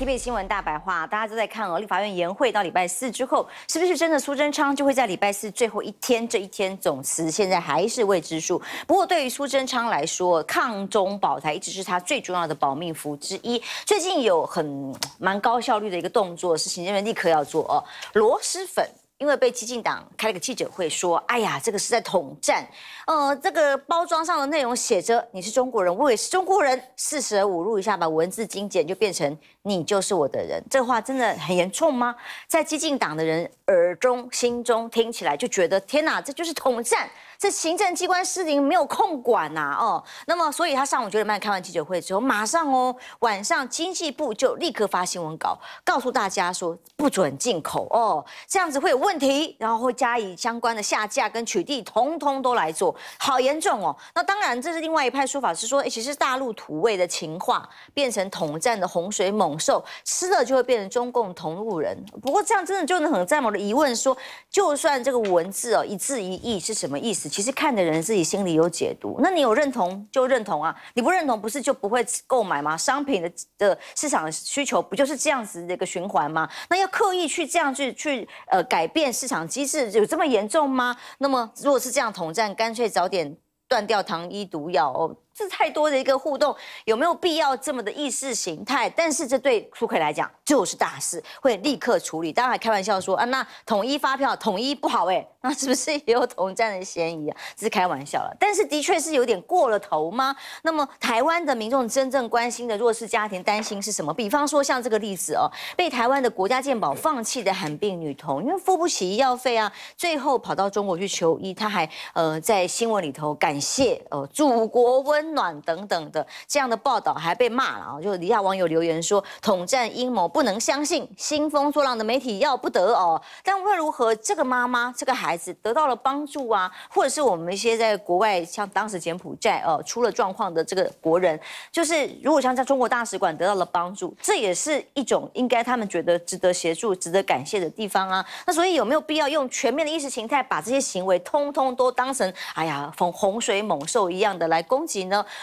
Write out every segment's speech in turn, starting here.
台北新闻大白话，大家都在看哦。立法院延会到礼拜四之后，是不是真的苏贞昌就会在礼拜四最后一天这一天总辞？现在还是未知数。不过对于苏贞昌来说，抗中保台一直是他最重要的保命符之一。最近有很蛮高效率的一个动作，是行政院立刻要做哦，螺蛳粉。因为被激进党开了个记者会，说：“哎呀，这个是在统战，呃，这个包装上的内容写着你是中国人，我也是中国人，四舍五入一下，把文字精简，就变成你就是我的人。”这话真的很严重吗？在激进党的人耳中、心中听起来就觉得：天哪，这就是统战。这行政机关失灵，没有空管呐，哦，那么所以他上午九点半开完记者会之后，马上哦，晚上经济部就立刻发新闻稿，告诉大家说不准进口哦，这样子会有问题，然后会加以相关的下架跟取缔，通通都来做，好严重哦。那当然，这是另外一派说法，是说，哎，其实大陆土味的情话变成统战的洪水猛兽，吃了就会变成中共同路人。不过这样真的就能很某我疑问说，就算这个文字哦，一字一义是什么意思？其实看的人自己心里有解读，那你有认同就认同啊，你不认同不是就不会购买吗？商品的的市场需求不就是这样子的一个循环吗？那要刻意去这样去去呃改变市场机制，有这么严重吗？那么如果是这样统战，干脆早点断掉糖衣毒药。是太多的一个互动，有没有必要这么的意识形态？但是这对苏奎来讲就是大事，会立刻处理。当然还开玩笑说啊，那统一发票统一不好哎，那是不是也有统战的嫌疑啊？这是开玩笑了。但是的确是有点过了头吗？那么台湾的民众真正关心的弱势家庭担心是什么？比方说像这个例子哦，被台湾的国家健保放弃的罕病女童，因为付不起医药费啊，最后跑到中国去求医，她还呃在新闻里头感谢呃祖国温。暖等等的这样的报道还被骂了啊！就底下网友留言说“统战阴谋不能相信，兴风作浪的媒体要不得哦”。但无论如何，这个妈妈、这个孩子得到了帮助啊，或者是我们一些在国外，像当时柬埔寨呃出了状况的这个国人，就是如果像在中国大使馆得到了帮助，这也是一种应该他们觉得值得协助、值得感谢的地方啊。那所以有没有必要用全面的意识形态把这些行为通通都当成哎呀，洪水猛兽一样的来攻击？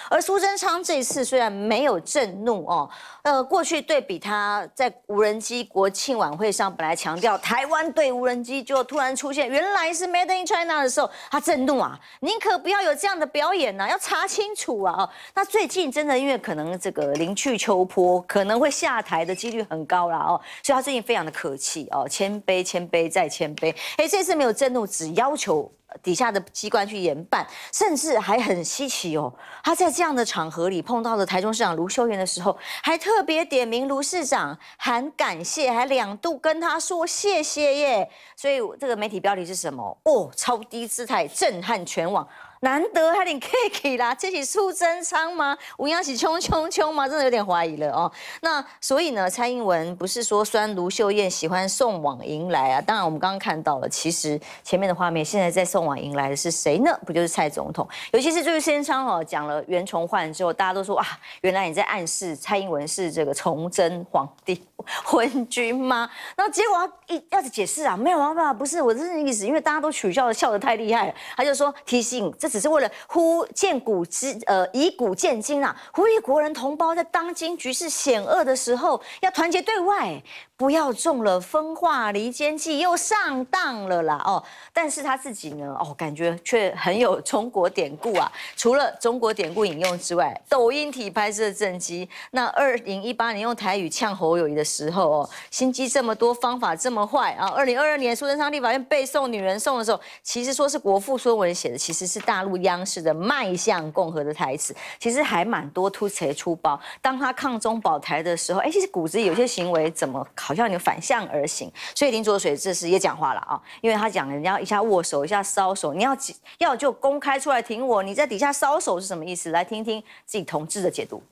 而苏贞昌这次虽然没有震怒哦，呃，过去对比他在无人机国庆晚会上本来强调台湾对无人机，就突然出现原来是 Made in China 的时候，他震怒啊，宁可不要有这样的表演呐，要查清楚啊。那最近真的因为可能这个临去秋坡，可能会下台的几率很高了哦，所以他最近非常的可气哦，谦卑谦卑再谦卑，哎，这次没有震怒，只要求。底下的机关去研办，甚至还很稀奇哦。他在这样的场合里碰到了台中市长卢秀燕的时候，还特别点名卢市长，还感谢，还两度跟他说谢谢耶。所以这个媒体标题是什么？哦，超低姿态震撼全网。难得还点 k 气啦，这是出真仓吗？吴央喜起冲冲冲吗？真的有点怀疑了哦。那所以呢，蔡英文不是说酸卢秀燕喜欢送往迎来啊？当然，我们刚刚看到了，其实前面的画面，现在在送往迎来的是谁呢？不就是蔡总统？尤其是最近先昌哦讲了袁崇焕之后，大家都说啊，原来你在暗示蔡英文是这个崇祯皇帝。昏君吗？然后结果他一要解释啊，没有办法，不是，我是意思，因为大家都取笑的笑得太厉害了，他就说提醒，这只是为了呼见古之呃以古见今啊，呼吁国人同胞在当今局势险恶的时候，要团结对外，不要中了分化离间计又上当了啦哦。但是他自己呢哦，感觉却很有中国典故啊，除了中国典故引用之外，抖音体拍摄正机，那二零一八年用台语呛侯友谊的。时候哦，心机这么多，方法这么坏啊！二零二二年，苏贞昌立法院背诵女人颂的时候，其实说是国父孙文写的，其实是大陆央视的迈向共和的台词，其实还蛮多突贼出包。当他抗中保台的时候，哎，其实骨子里有些行为怎么好像你反向而行？所以林卓水这时也讲话了啊，因为他讲人家一下握手，一下搔手，你要要就公开出来挺我，你在底下搔手是什么意思？来听听自己同志的解读。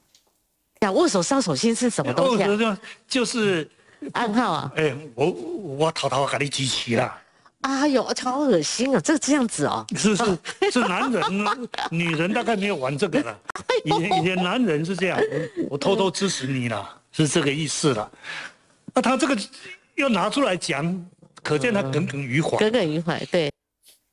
握手伤手心是什么东西？就是暗号啊！哎，我我偷偷给你举起了。啊呦，好恶心啊！这这样子哦，是是 是男人，女人大概没有玩这个了。以前以前男人是这样，我偷偷支持你了，是这个意思了。那他这个要拿出来讲，可见他耿耿于怀。耿耿于怀，对。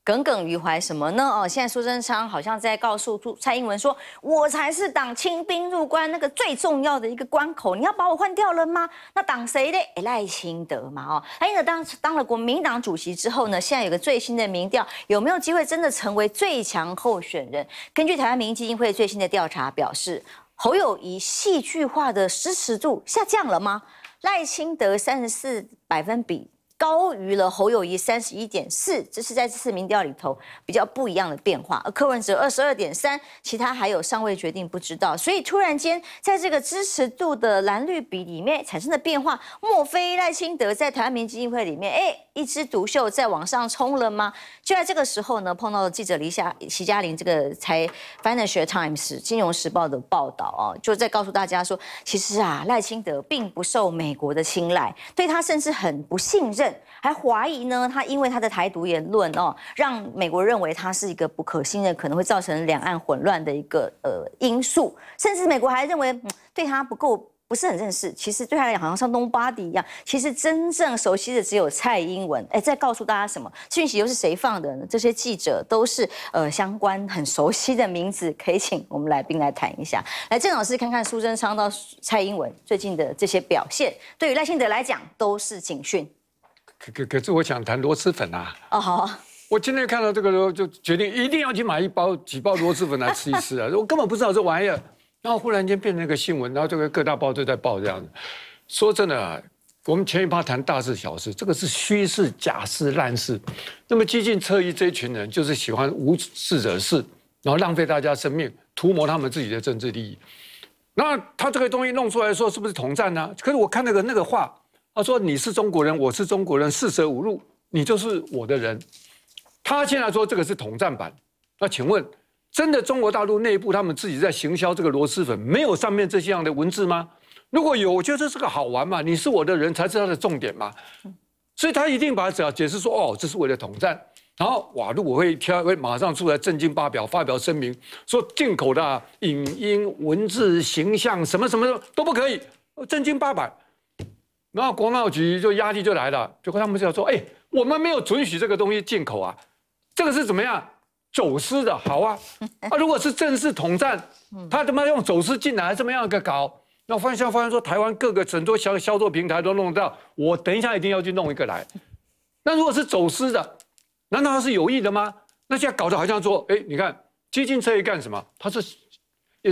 耿耿于怀什么呢？哦，现在苏贞昌好像在告诉蔡英文说：“我才是党清兵入关那个最重要的一个关口，你要把我换掉了吗？”那党谁呢？赖清德嘛，哦，赖清德当当了国民党主席之后呢，现在有个最新的民调，有没有机会真的成为最强候选人？根据台湾民意基金会最新的调查表示，侯友谊戏剧化的支持度下降了吗？赖清德三十四百分比。高于了侯友谊三十一点四，这是在这次民调里头比较不一样的变化。而柯文哲二十二点三，其他还有尚未决定，不知道。所以突然间，在这个支持度的蓝绿比里面产生的变化，莫非赖清德在台湾民金会里面，哎，一枝独秀在往上冲了吗？就在这个时候呢，碰到了记者李霞、徐嘉玲这个《才 Financial Times》金融时报的报道哦，就在告诉大家说，其实啊，赖清德并不受美国的青睐，对他甚至很不信任。还怀疑呢，他因为他的台独言论哦，让美国认为他是一个不可信任，可能会造成两岸混乱的一个呃因素，甚至美国还认为对他不够不是很认识。其实对他来讲，好像像东巴迪一样，其实真正熟悉的只有蔡英文。哎，再告诉大家什么？讯息又是谁放的呢？这些记者都是呃相关很熟悉的名字，可以请我们来宾来谈一下。来，郑老师看看苏贞昌到蔡英文最近的这些表现，对于赖清德来讲都是警讯。可可可是我想谈螺蛳粉啊！哦好，我今天看到这个候，就决定一定要去买一包几包螺蛳粉来吃一吃啊！我根本不知道这玩意儿，然后忽然间变成一个新闻，然后这个各大报都在报这样子。说真的，我们前一趴谈大事小事，这个是虚事假事烂事。那么激进侧翼这一群人就是喜欢无事惹事，然后浪费大家生命，图谋他们自己的政治利益。那他这个东西弄出来说是不是统战呢？可是我看那个那个话，他说：“你是中国人，我是中国人，四舍五入，你就是我的人。”他现在说这个是统战版，那请问，真的中国大陆内部他们自己在行销这个螺蛳粉，没有上面这些样的文字吗？如果有，我觉得这是个好玩嘛。你是我的人才是他的重点嘛。所以他一定把只要解释说：“哦，这是为了统战。”然后哇，如果会挑会马上出来震惊八表，发表声明说进口的影音文字形象什么什么都不可以，震惊八百。然后国贸局就压力就来了，结果他们就要说：“哎，我们没有准许这个东西进口啊，这个是怎么样走私的？好啊，啊，如果是正式统战，他他妈用走私进来，这么样一个搞。”那发现发现说，台湾各个很多销销售平台都弄到，我等一下一定要去弄一个来。那如果是走私的，难道他是有意的吗？那现在搞得好像说：“哎，你看，激金策力干什么？他是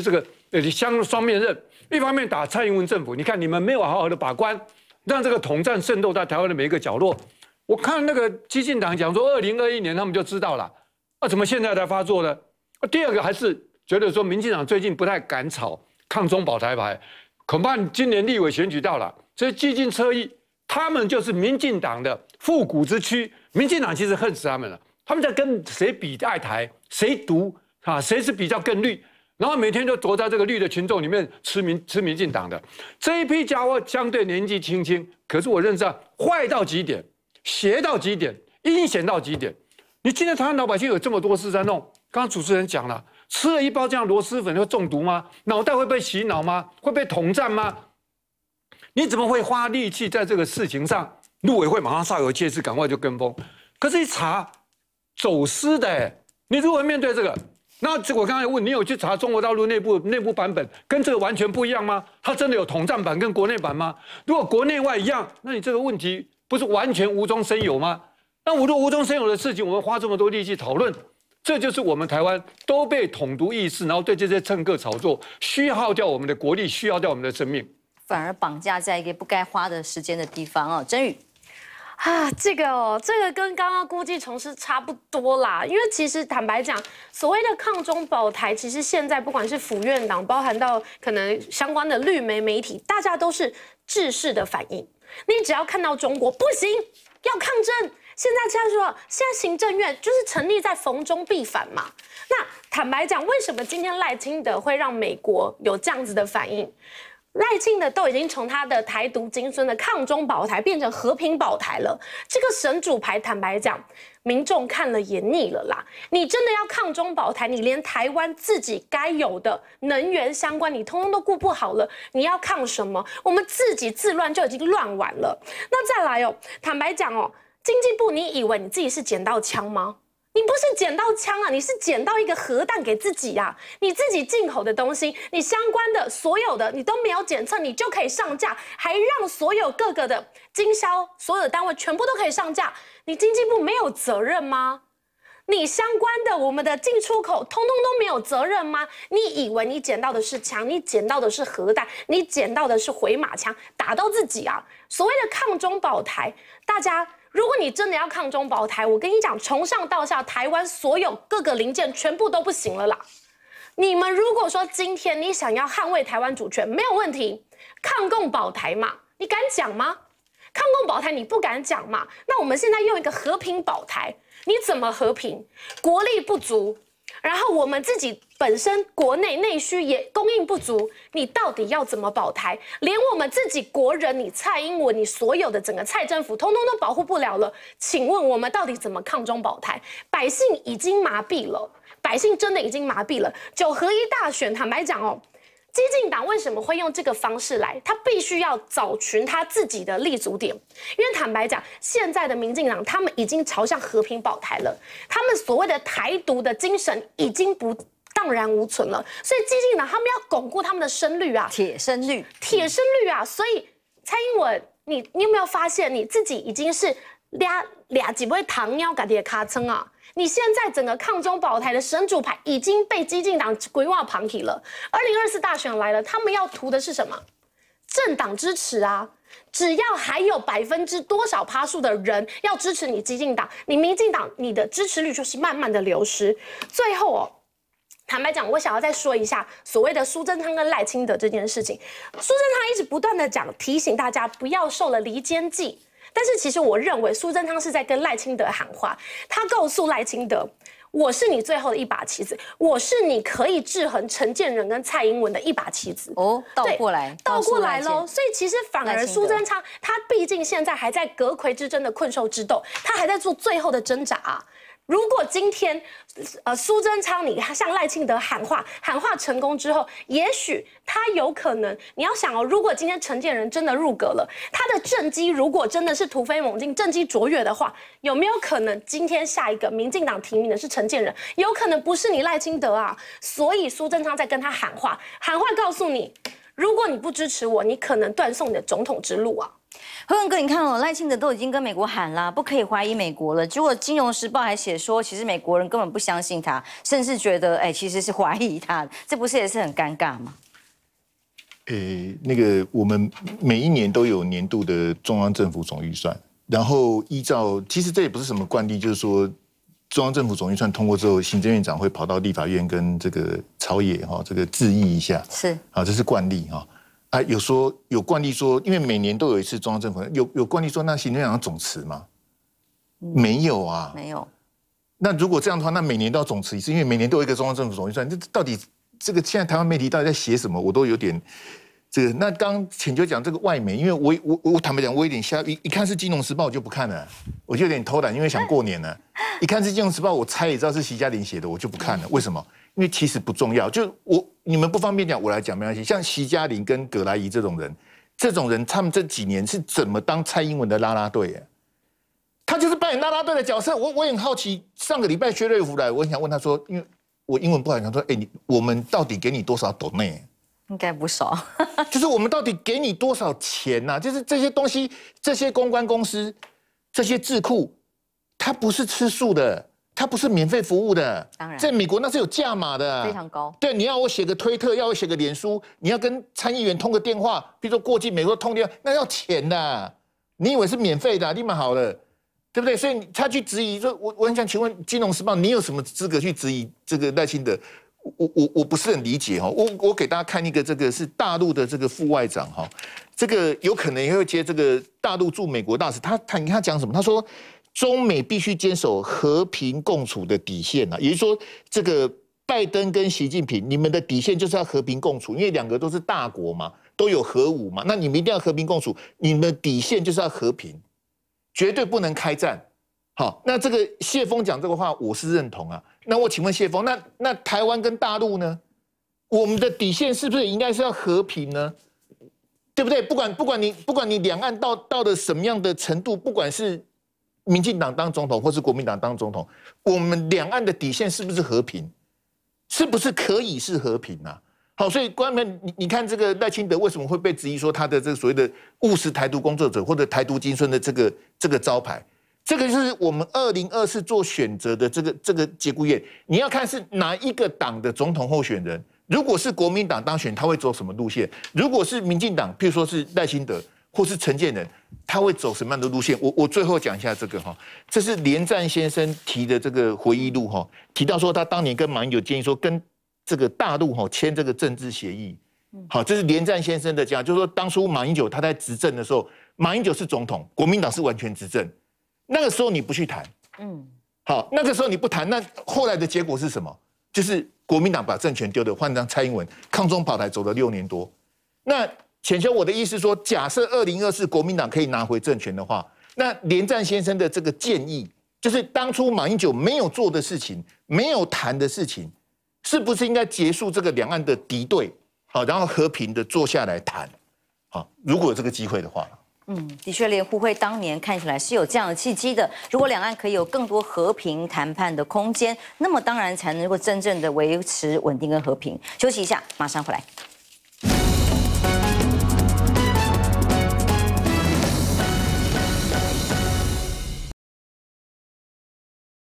这个呃，相互双面刃，一方面打蔡英文政府，你看你们没有好好的把关。”让这个统战渗透到台湾的每一个角落。我看那个激进党讲说，二零二一年他们就知道了，啊，怎么现在才发作呢？啊，第二个还是觉得说，民进党最近不太敢炒抗中保台牌，恐怕今年立委选举到了，所以激进侧翼，他们就是民进党的复古之躯。民进党其实恨死他们了，他们在跟谁比爱台，谁独啊，谁是比较更绿？然后每天就躲在这个绿的群众里面，吃民吃民进党的这一批家伙，相对年纪轻轻，可是我认识啊，坏到极点，邪到极点，阴险到极点。你今天台湾老百姓有这么多事在弄，刚刚主持人讲了，吃了一包这样螺蛳粉会中毒吗？脑袋会被洗脑吗？会被统战吗？你怎么会花力气在这个事情上？陆委会马上煞有介事，赶快就跟风。可是，一查走私的，你如何面对这个？那这我刚才问你有去查中国大陆内部内部版本跟这个完全不一样吗？它真的有统战版跟国内版吗？如果国内外一样，那你这个问题不是完全无中生有吗？那我无无中生有的事情，我们花这么多力气讨论，这就是我们台湾都被统独意识，然后对这些乘客炒作，虚耗掉我们的国力，虚耗掉我们的生命，反而绑架在一个不该花的时间的地方啊，真宇。啊，这个哦，这个跟刚刚估计从事差不多啦。因为其实坦白讲，所谓的抗中保台，其实现在不管是府院党，包含到可能相关的绿媒媒体，大家都是制式的反应。你只要看到中国不行，要抗争。现在样说，现在行政院就是成立在逢中必反嘛。那坦白讲，为什么今天赖清德会让美国有这样子的反应？赖庆的都已经从他的台独金孙的抗中保台变成和平保台了。这个神主牌，坦白讲，民众看了也腻了啦。你真的要抗中保台，你连台湾自己该有的能源相关，你通通都顾不好了。你要抗什么？我们自己自乱就已经乱完了。那再来哦，坦白讲哦，经济部，你以为你自己是捡到枪吗？你不是捡到枪啊，你是捡到一个核弹给自己呀！你自己进口的东西，你相关的所有的你都没有检测，你就可以上架，还让所有各个的经销所有的单位全部都可以上架？你经济部没有责任吗？你相关的我们的进出口通通都没有责任吗？你以为你捡到的是枪，你捡到的是核弹，你捡到的是回马枪打到自己啊？所谓的抗中保台，大家。如果你真的要抗中保台，我跟你讲，从上到下，台湾所有各个零件全部都不行了啦。你们如果说今天你想要捍卫台湾主权，没有问题，抗共保台嘛，你敢讲吗？抗共保台你不敢讲嘛？那我们现在用一个和平保台，你怎么和平？国力不足，然后我们自己。本身国内内需也供应不足，你到底要怎么保台？连我们自己国人，你蔡英文，你所有的整个蔡政府，通通都保护不了了。请问我们到底怎么抗中保台？百姓已经麻痹了，百姓真的已经麻痹了。九合一大选，坦白讲哦，激进党为什么会用这个方式来？他必须要找寻他自己的立足点，因为坦白讲，现在的民进党他们已经朝向和平保台了，他们所谓的台独的精神已经不。荡然无存了，所以激进党他们要巩固他们的声率啊，铁声率，铁声率啊！所以蔡英文，你你有没有发现你自己已经是俩俩几位糖尿加的卡称啊？你现在整个抗中保台的神主牌已经被激进党规划旁体了。二零二四大选来了，他们要图的是什么？政党支持啊！只要还有百分之多少趴数的人要支持你激进党，你民进党你的支持率就是慢慢的流失，最后哦。坦白讲，我想要再说一下所谓的苏贞昌跟赖清德这件事情。苏贞昌一直不断的讲，提醒大家不要受了离间计。但是其实我认为苏贞昌是在跟赖清德喊话，他告诉赖清德，我是你最后的一把棋子，我是你可以制衡陈建仁跟蔡英文的一把棋子。哦，倒过来，倒过来喽。所以其实反而苏贞昌，他毕竟现在还在隔魁之争的困兽之斗，他还在做最后的挣扎。如果今天，呃，苏贞昌你向赖清德喊话，喊话成功之后，也许他有可能，你要想哦，如果今天陈建仁真的入阁了，他的政绩如果真的是突飞猛进，政绩卓越的话，有没有可能今天下一个民进党提名的是陈建仁，有可能不是你赖清德啊？所以苏贞昌在跟他喊话，喊话告诉你，如果你不支持我，你可能断送你的总统之路啊！何文哥，你看哦，赖清德都已经跟美国喊啦，不可以怀疑美国了。结果《金融时报》还写说，其实美国人根本不相信他，甚至觉得，哎，其实是怀疑他，这不是也是很尴尬吗？呃，那个，我们每一年都有年度的中央政府总预算，然后依照，其实这也不是什么惯例，就是说，中央政府总预算通过之后，行政院长会跑到立法院跟这个朝野哈这个质疑一下，是，啊，这是惯例哈。啊，有说有惯例说，因为每年都有一次中央政府有有惯例说，那行政院长总辞吗？没有啊，没有。那如果这样的话，那每年都要总辞一次，因为每年都有一个中央政府总预算。这到底这个现在台湾媒体到底在写什么？我都有点这个。那刚请教讲这个外媒，因为我我我坦白讲，我有点吓。一一看是金融时报，我就不看了，我就有点偷懒，因为想过年了。一看是金融时报，我猜也知道是徐家玲写的，我就不看了。为什么？因为其实不重要，就我你们不方便讲，我来讲没关系。像席嘉玲跟葛莱依这种人，这种人他们这几年是怎么当蔡英文的拉拉队？他就是扮演拉拉队的角色。我我很好奇，上个礼拜薛瑞福来，我想问他说，因为我英文不好，想说，哎，你我们到底给你多少斗内？应该不少。就是我们到底给你多少钱呐？就是这些东西，这些公关公司，这些智库，他不是吃素的。他不是免费服务的，当然，在美国那是有价码的，非常高。对，你要我写个推特，要我写个脸书，你要跟参议员通个电话，比如说过境美国通电话，那要钱的。你以为是免费的？立马好了，对不对？所以他去质疑说，我我很想请问《金融时报》，你有什么资格去质疑这个赖清德？我我我不是很理解哈。我我给大家看一个，这个是大陆的这个副外长哈，这个有可能也会接这个大陆驻美国大使。他他你他讲什么？他说。中美必须坚守和平共处的底线呐，也就是说，这个拜登跟习近平，你们的底线就是要和平共处，因为两个都是大国嘛，都有核武嘛，那你们一定要和平共处，你们底线就是要和平，绝对不能开战。好，那这个谢峰讲这个话，我是认同啊。那我请问谢峰，那那台湾跟大陆呢？我们的底线是不是应该是要和平呢？对不对？不管不管你不管你两岸到到了什么样的程度，不管是。民进党当总统，或是国民党当总统，我们两岸的底线是不是和平？是不是可以是和平呢？好，所以关美，你你看这个赖清德为什么会被质疑说他的这个所谓的务实台独工作者，或者台独精神的这个这个招牌？这个是我们二零二四做选择的这个这个节骨眼，你要看是哪一个党的总统候选人。如果是国民党当选，他会走什么路线？如果是民进党，譬如说是赖清德。或是承建人，他会走什么样的路线？我我最后讲一下这个哈，这是连战先生提的这个回忆录哈，提到说他当年跟马英九建议说跟这个大陆哈签这个政治协议，嗯，好，这是连战先生的讲，就是说当初马英九他在执政的时候，马英九是总统，国民党是完全执政，那个时候你不去谈，嗯，好，那个时候你不谈，那后来的结果是什么？就是国民党把政权丢掉，换张蔡英文，抗中跑台走了六年多，那。浅修，我的意思说，假设二零二四国民党可以拿回政权的话，那连战先生的这个建议，就是当初马英九没有做的事情，没有谈的事情，是不是应该结束这个两岸的敌对，好，然后和平的坐下来谈，好，如果有这个机会的话，嗯，的确，联欢会当年看起来是有这样的契机的。如果两岸可以有更多和平谈判的空间，那么当然才能够真正的维持稳定跟和平。休息一下，马上回来。